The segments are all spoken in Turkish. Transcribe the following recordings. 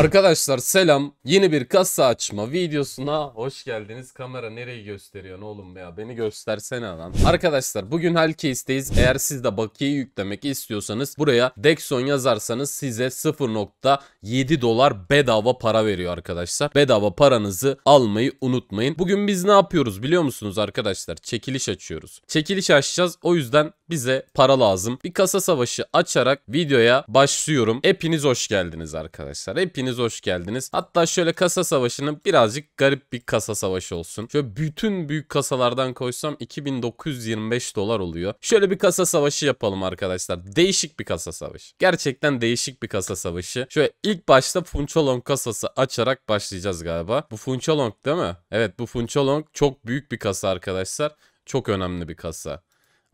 Arkadaşlar selam. Yeni bir kasa açma videosuna hoş geldiniz. Kamera nereyi gösteriyor oğlum ya? Beni göstersene lan. Arkadaşlar bugün Hellcase'deyiz. Eğer siz de bakiye yüklemek istiyorsanız buraya Dexon yazarsanız size 0.7 dolar bedava para veriyor arkadaşlar. Bedava paranızı almayı unutmayın. Bugün biz ne yapıyoruz biliyor musunuz arkadaşlar? Çekiliş açıyoruz. Çekiliş açacağız. O yüzden bize para lazım. Bir kasa savaşı açarak videoya başlıyorum. Hepiniz hoş geldiniz arkadaşlar. Hepiniz hepiniz hoş geldiniz. Hatta şöyle kasa savaşının birazcık garip bir kasa savaşı olsun. Şöyle bütün büyük kasalardan koysam 2925 dolar oluyor. Şöyle bir kasa savaşı yapalım arkadaşlar. Değişik bir kasa savaşı. Gerçekten değişik bir kasa savaşı. Şöyle ilk başta Funcholong kasası açarak başlayacağız galiba. Bu Funcholong değil mi? Evet bu Funcholong çok büyük bir kasa arkadaşlar. Çok önemli bir kasa.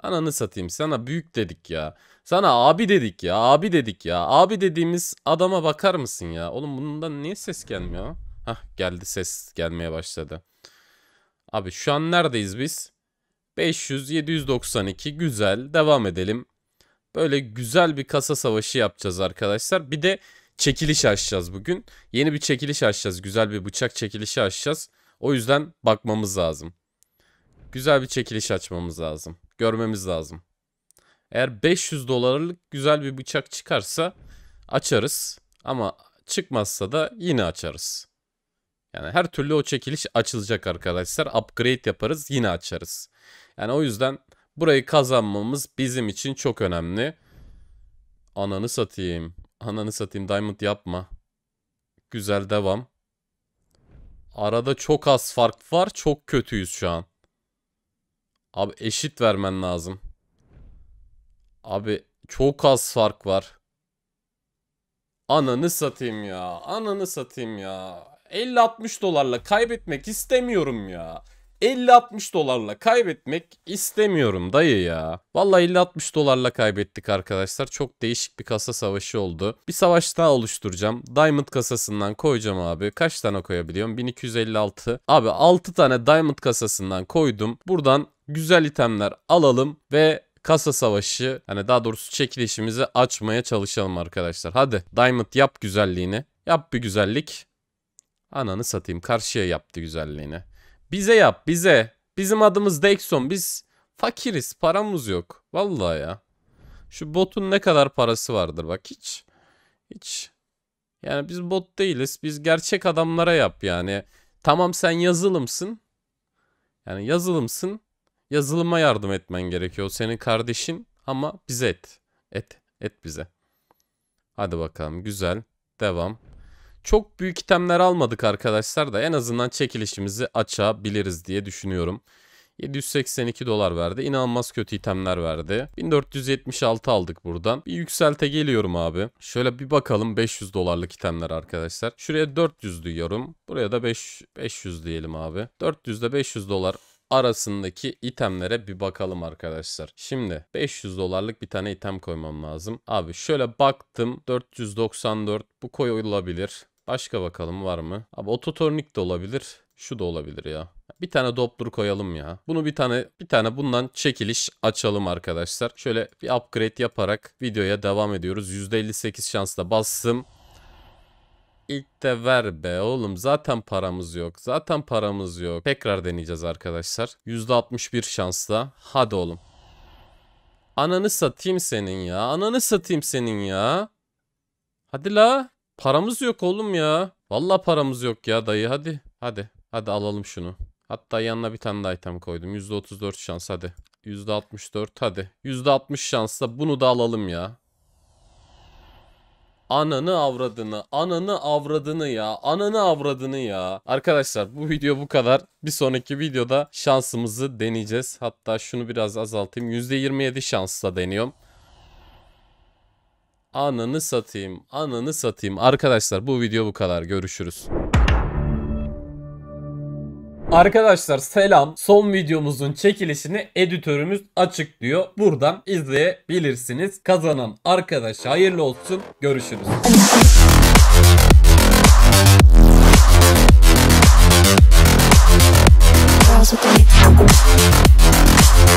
Ananı satayım sana büyük dedik ya. Sana abi dedik ya abi dedik ya. Abi dediğimiz adama bakar mısın ya? Oğlum bundan niye ses gelmiyor? Hah geldi ses gelmeye başladı. Abi şu an neredeyiz biz? 500 792 güzel devam edelim. Böyle güzel bir kasa savaşı yapacağız arkadaşlar. Bir de çekiliş açacağız bugün. Yeni bir çekiliş açacağız. Güzel bir bıçak çekilişi açacağız. O yüzden bakmamız lazım güzel bir çekiliş açmamız lazım. Görmemiz lazım. Eğer 500 dolarlık güzel bir bıçak çıkarsa açarız. Ama çıkmazsa da yine açarız. Yani her türlü o çekiliş açılacak arkadaşlar. Upgrade yaparız yine açarız. Yani o yüzden burayı kazanmamız bizim için çok önemli. Ananı satayım. Ananı satayım diamond yapma. Güzel devam. Arada çok az fark var. Çok kötüyüz şu an. Abi eşit vermen lazım. Abi çok az fark var. Ananı satayım ya. Ananı satayım ya. 50-60 dolarla kaybetmek istemiyorum ya. 50-60 dolarla kaybetmek istemiyorum dayı ya. Vallahi 50-60 dolarla kaybettik arkadaşlar. Çok değişik bir kasa savaşı oldu. Bir savaş daha oluşturacağım. Diamond kasasından koyacağım abi. Kaç tane koyabiliyorum? 1256. Abi 6 tane Diamond kasasından koydum. Buradan güzel itemler alalım ve kasa savaşı hani daha doğrusu çekilişimizi açmaya çalışalım arkadaşlar. Hadi Diamond yap güzelliğini. Yap bir güzellik. Ananı satayım karşıya yaptı güzelliğini. Bize yap bize. Bizim adımız Dexon. Biz fakiriz. Paramız yok. Vallahi ya. Şu botun ne kadar parası vardır bak hiç. Hiç. Yani biz bot değiliz. Biz gerçek adamlara yap yani. Tamam sen yazılımsın. Yani yazılımsın. Yazılıma yardım etmen gerekiyor. senin kardeşin ama bize et. Et. Et bize. Hadi bakalım güzel. Devam. Çok büyük itemler almadık arkadaşlar da en azından çekilişimizi açabiliriz diye düşünüyorum. 782 dolar verdi. İnanılmaz kötü itemler verdi. 1476 aldık buradan. Bir yükselte geliyorum abi. Şöyle bir bakalım 500 dolarlık itemler arkadaşlar. Şuraya 400 diyorum. Buraya da 5, 500 diyelim abi. 400 ile 500 dolar arasındaki itemlere bir bakalım arkadaşlar. Şimdi 500 dolarlık bir tane item koymam lazım. Abi şöyle baktım 494 bu koyulabilir. Başka bakalım var mı? Abi ototornik de olabilir. Şu da olabilir ya. Bir tane Doppler koyalım ya. Bunu bir tane bir tane bundan çekiliş açalım arkadaşlar. Şöyle bir upgrade yaparak videoya devam ediyoruz. %58 şansla bastım. İlk de ver be oğlum zaten paramız yok. Zaten paramız yok. Tekrar deneyeceğiz arkadaşlar. %61 şansla. Hadi oğlum. Ananı satayım senin ya. Ananı satayım senin ya. Hadi la. Paramız yok oğlum ya. Vallahi paramız yok ya dayı hadi. Hadi. Hadi alalım şunu. Hatta yanına bir tane daha item koydum. %34 şans hadi. %64 hadi. %60 şansla bunu da alalım ya. Ananı avradını, ananı avradını ya, ananı avradını ya. Arkadaşlar bu video bu kadar. Bir sonraki videoda şansımızı deneyeceğiz. Hatta şunu biraz azaltayım. %27 şansla deniyorum. Ananı satayım. Ananı satayım. Arkadaşlar bu video bu kadar. Görüşürüz. Arkadaşlar selam. Son videomuzun çekilişini editörümüz açıklıyor. Buradan izleyebilirsiniz. Kazanan arkadaş hayırlı olsun. Görüşürüz.